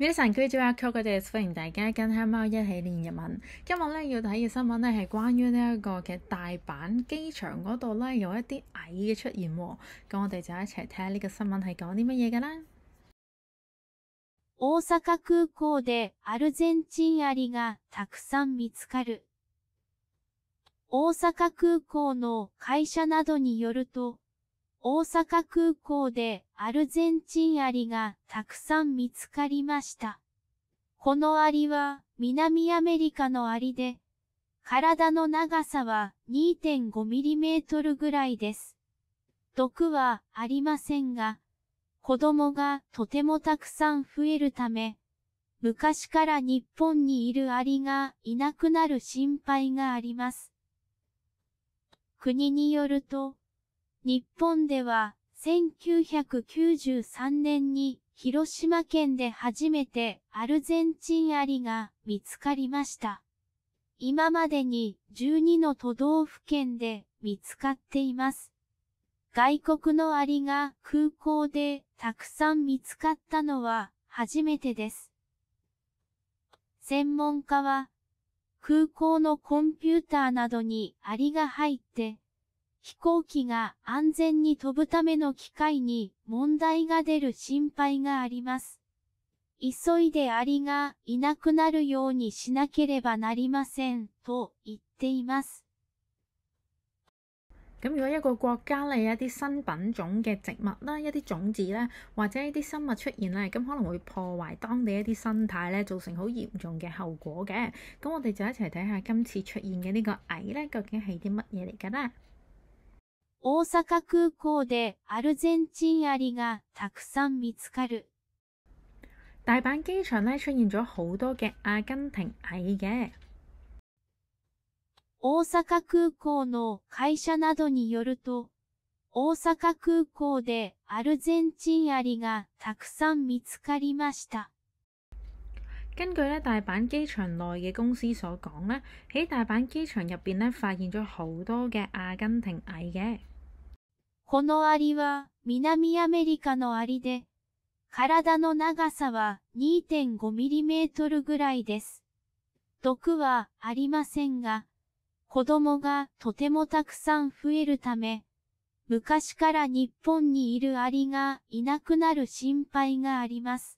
皆さん，居住阿 Q 佢哋，歡迎大家跟黑貓一起練日文。今日咧要睇嘅新聞咧係關於呢一個嘅大阪機場嗰度咧有一啲蟻嘅出現喎。咁我哋就一齊睇下呢個新聞係講啲乜嘢㗎啦。大阪空港でアルゼンチンアリがたくさん見つかる。大阪空港の会社などによると、大阪空港でアルゼンチンアリがたくさん見つかりました。このアリは南アメリカのアリで、体の長さは 2.5mm ぐらいです。毒はありませんが、子供がとてもたくさん増えるため、昔から日本にいるアリがいなくなる心配があります。国によると、日本では1993年に広島県で初めてアルゼンチンアリが見つかりました。今までに12の都道府県で見つかっています。外国のアリが空港でたくさん見つかったのは初めてです。専門家は空港のコンピューターなどにアリが入って飛行機が安全に飛ぶための機械に問題が出る心配があります。急いでアリがいなくなるようにしなければなりませんと言っています。咁如果一個國家咧一啲新品種嘅植物啦，一啲種子咧，或者一啲生物出現咧，咁可能會破壞當地一啲生態咧，造成好嚴重嘅後果嘅。咁我哋就一齊睇下今次出現嘅呢個蟻咧，究竟係啲乜嘢嚟㗎啦〜大阪空港でアルゼンチンアリがたくさん見つかる。大阪機場呢出現咗好多嘅阿根廷嘅。大阪空港の会社などによると、大阪空港でアルゼンチンアリがたくさん見つかりました。根據咧大阪機場內嘅公司所講咧，喺大阪機場入邊咧發現咗好多嘅阿根廷蟻嘅。このアリは南アメリカのアリで、体の長さは2.5ミリメートルぐらいです。毒はありませんが、子供がとてもたくさん増えるため、昔から日本にいるアリがいなくなる心配があります。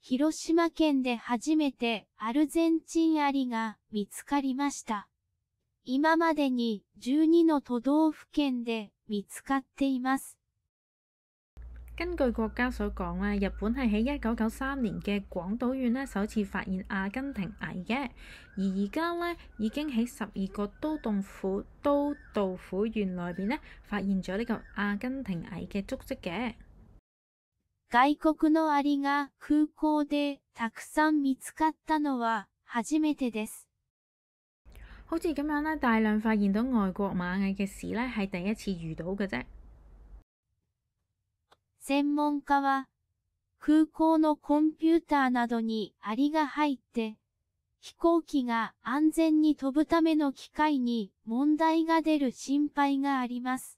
広島県で初めてアルゼンチンアリが見つかりました。今までに12の都道府県で見つかっています。根據國家所講咧，日本係喺一九九三年嘅廣島縣咧首次發現阿根廷蟻嘅，而而家咧已經喺十二個都洞府都道府縣內邊咧發現咗呢個阿根廷蟻嘅足跡嘅。外国のアリが空港でたくさん見つかったのは初めてです。好似咁咧，大量到外嘅事咧，第一次遇到嘅啫。専門家は空港のコンピューターなどにアリが入って、飛行機が安全に飛ぶための機械に問題が出る心配があります。